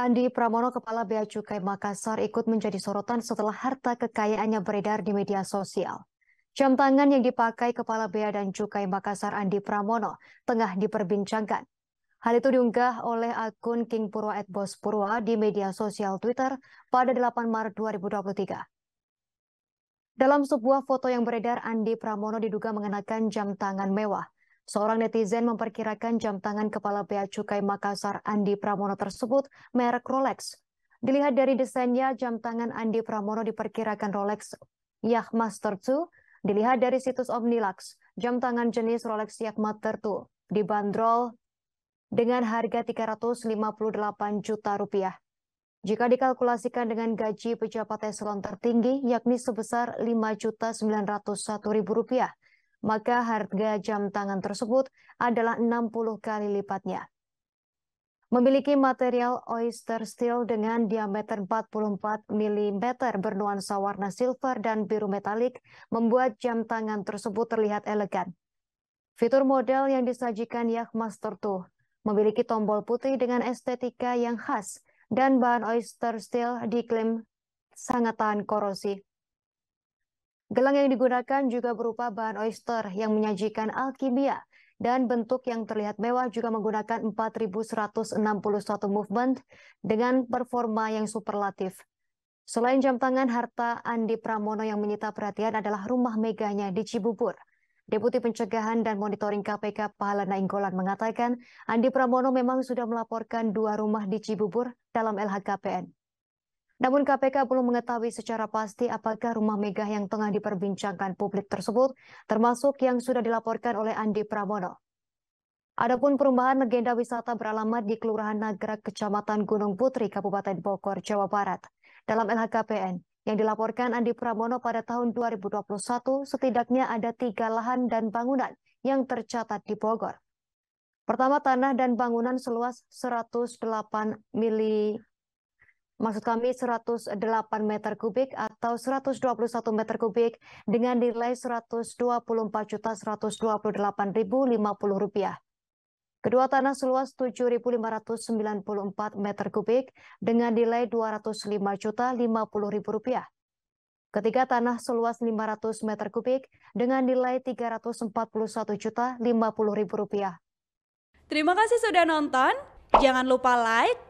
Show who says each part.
Speaker 1: Andi Pramono, Kepala Bea Cukai Makassar, ikut menjadi sorotan setelah harta kekayaannya beredar di media sosial. Jam tangan yang dipakai Kepala Bea dan Cukai Makassar Andi Pramono tengah diperbincangkan. Hal itu diunggah oleh akun King Purwa at Bos Purwa di media sosial Twitter pada 8 Maret 2023. Dalam sebuah foto yang beredar, Andi Pramono diduga mengenakan jam tangan mewah. Seorang netizen memperkirakan jam tangan Kepala Bea Cukai Makassar Andi Pramono tersebut merek Rolex. Dilihat dari desainnya, jam tangan Andi Pramono diperkirakan Rolex Master 2. Dilihat dari situs Omnilux, jam tangan jenis Rolex Yachtmaster 2 dibanderol dengan harga 358 juta rupiah. Jika dikalkulasikan dengan gaji pejabat eselon tertinggi, yakni sebesar 5.901.000 rupiah maka harga jam tangan tersebut adalah 60 kali lipatnya. Memiliki material oyster steel dengan diameter 44 mm bernuansa warna silver dan biru metalik membuat jam tangan tersebut terlihat elegan. Fitur model yang disajikan Master 2 memiliki tombol putih dengan estetika yang khas dan bahan oyster steel diklaim sangat tahan korosi. Gelang yang digunakan juga berupa bahan oyster yang menyajikan alkimia dan bentuk yang terlihat mewah juga menggunakan 4.161 movement dengan performa yang superlatif. Selain jam tangan, harta Andi Pramono yang menyita perhatian adalah rumah meganya di Cibubur. Deputi Pencegahan dan Monitoring KPK Pahala Nainggolan mengatakan, Andi Pramono memang sudah melaporkan dua rumah di Cibubur dalam LHKPN. Namun KPK belum mengetahui secara pasti apakah rumah megah yang tengah diperbincangkan publik tersebut termasuk yang sudah dilaporkan oleh Andi Pramono. Adapun perubahan legenda wisata beralamat di Kelurahan Nagra, Kecamatan Gunung Putri, Kabupaten Bogor, Jawa Barat. Dalam LHKPN, yang dilaporkan Andi Pramono pada tahun 2021, setidaknya ada tiga lahan dan bangunan yang tercatat di Bogor. Pertama, tanah dan bangunan seluas 108 mili maksud kami 108 meter kubik atau 121 meter kubik dengan nilai Rp124.128.050 rupiah. Kedua tanah seluas 7.594 meter kubik dengan nilai Rp205.050.000. Ketiga tanah seluas 500 meter kubik dengan nilai Rp341.050.000. Terima kasih sudah nonton. Jangan lupa like,